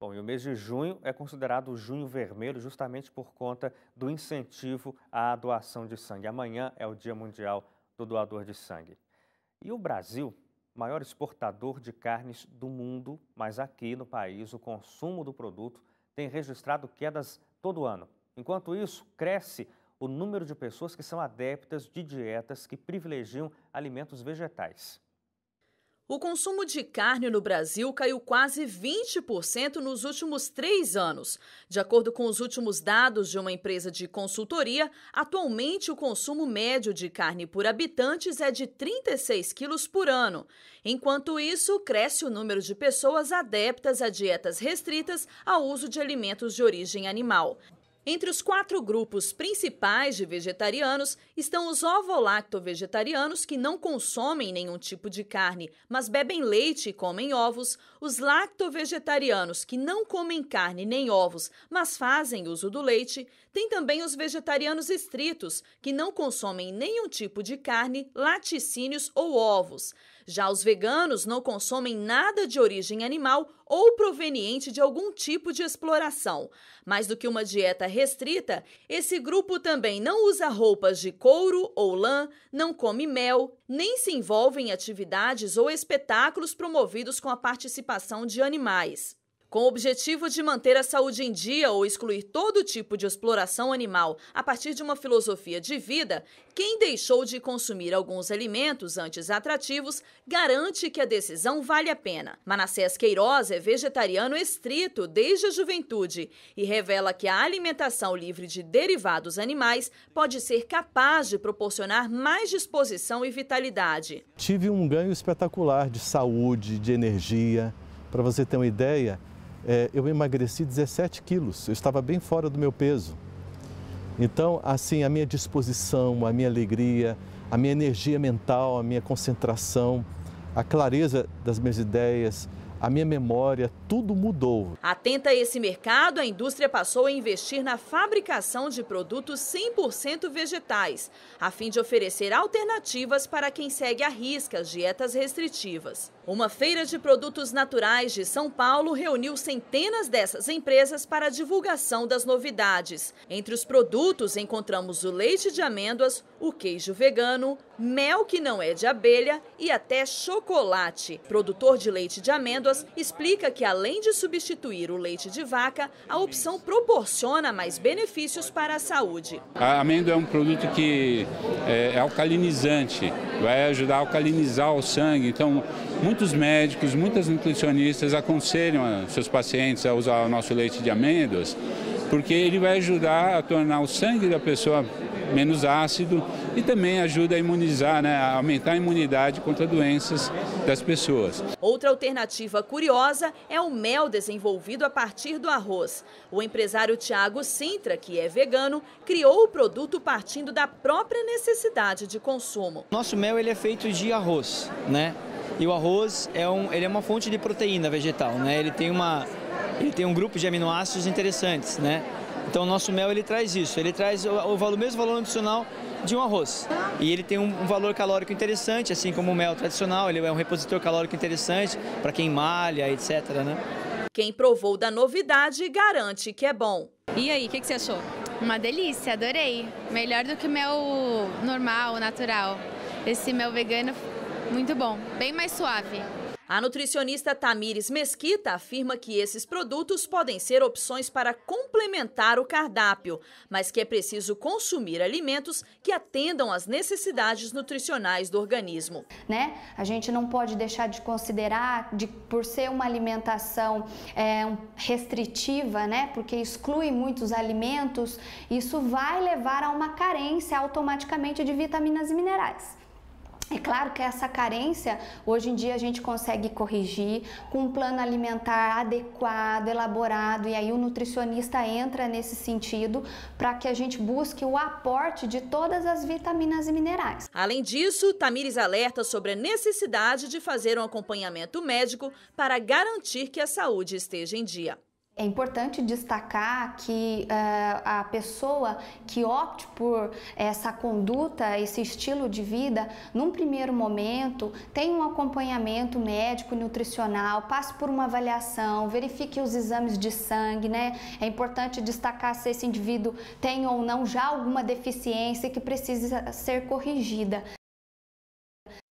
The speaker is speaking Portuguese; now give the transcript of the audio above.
Bom, e o mês de junho é considerado o junho vermelho justamente por conta do incentivo à doação de sangue. Amanhã é o Dia Mundial do Doador de Sangue. E o Brasil, maior exportador de carnes do mundo, mas aqui no país o consumo do produto tem registrado quedas todo ano. Enquanto isso, cresce o número de pessoas que são adeptas de dietas que privilegiam alimentos vegetais. O consumo de carne no Brasil caiu quase 20% nos últimos três anos. De acordo com os últimos dados de uma empresa de consultoria, atualmente o consumo médio de carne por habitantes é de 36 quilos por ano. Enquanto isso, cresce o número de pessoas adeptas a dietas restritas ao uso de alimentos de origem animal. Entre os quatro grupos principais de vegetarianos estão os ovo-lacto-vegetarianos, que não consomem nenhum tipo de carne, mas bebem leite e comem ovos, os lacto-vegetarianos, que não comem carne nem ovos, mas fazem uso do leite, tem também os vegetarianos estritos, que não consomem nenhum tipo de carne, laticínios ou ovos. Já os veganos não consomem nada de origem animal ou proveniente de algum tipo de exploração. Mais do que uma dieta restrita, esse grupo também não usa roupas de couro ou lã, não come mel, nem se envolve em atividades ou espetáculos promovidos com a participação de animais. Com o objetivo de manter a saúde em dia ou excluir todo tipo de exploração animal a partir de uma filosofia de vida, quem deixou de consumir alguns alimentos antes atrativos garante que a decisão vale a pena. Manassés Queiroz é vegetariano estrito desde a juventude e revela que a alimentação livre de derivados animais pode ser capaz de proporcionar mais disposição e vitalidade. Tive um ganho espetacular de saúde, de energia. Para você ter uma ideia, é, eu emagreci 17 quilos, eu estava bem fora do meu peso. Então, assim, a minha disposição, a minha alegria, a minha energia mental, a minha concentração, a clareza das minhas ideias, a minha memória, tudo mudou. Atenta a esse mercado, a indústria passou a investir na fabricação de produtos 100% vegetais, a fim de oferecer alternativas para quem segue a risca as dietas restritivas. Uma feira de produtos naturais de São Paulo reuniu centenas dessas empresas para a divulgação das novidades. Entre os produtos encontramos o leite de amêndoas, o queijo vegano, mel que não é de abelha e até chocolate. Produtor de leite de amêndoas explica que, além de substituir o leite de vaca, a opção proporciona mais benefícios para a saúde. A amêndoa é um produto que é, é alcalinizante, vai ajudar a alcalinizar o sangue. Então, muitos médicos, muitas nutricionistas aconselham seus pacientes a usar o nosso leite de amêndoas porque ele vai ajudar a tornar o sangue da pessoa menos ácido e também ajuda a imunizar, né, a aumentar a imunidade contra doenças das pessoas. Outra alternativa curiosa é o mel desenvolvido a partir do arroz. O empresário Tiago Sintra, que é vegano, criou o produto partindo da própria necessidade de consumo. Nosso mel ele é feito de arroz, né? E o arroz é, um, ele é uma fonte de proteína vegetal, né? Ele tem uma ele tem um grupo de aminoácidos interessantes, né? Então o nosso mel ele traz isso, ele traz o, o, o mesmo valor nutricional de um arroz. E ele tem um, um, valor calórico interessante, assim como o mel tradicional, ele é um repositor calórico interessante para quem malha, etc. Né? Quem provou da novidade garante que é bom. E aí, o que, que você achou? Uma delícia, adorei. Melhor do que o mel normal, natural. Esse mel vegano, muito bom, bem mais suave. A nutricionista Tamires Mesquita afirma que esses produtos podem ser opções para complementar o cardápio, mas que é preciso consumir alimentos que atendam às necessidades nutricionais do organismo. Né? A gente não pode deixar de considerar, de, por ser uma alimentação é, restritiva, né? porque exclui muitos alimentos, isso vai levar a uma carência automaticamente de vitaminas e minerais. É claro que essa carência hoje em dia a gente consegue corrigir com um plano alimentar adequado, elaborado, e aí o nutricionista entra nesse sentido para que a gente busque o aporte de todas as vitaminas e minerais. Além disso, Tamires alerta sobre a necessidade de fazer um acompanhamento médico para garantir que a saúde esteja em dia. É importante destacar que uh, a pessoa que opte por essa conduta, esse estilo de vida, num primeiro momento, tem um acompanhamento médico, nutricional, passe por uma avaliação, verifique os exames de sangue, né? É importante destacar se esse indivíduo tem ou não já alguma deficiência que precisa ser corrigida.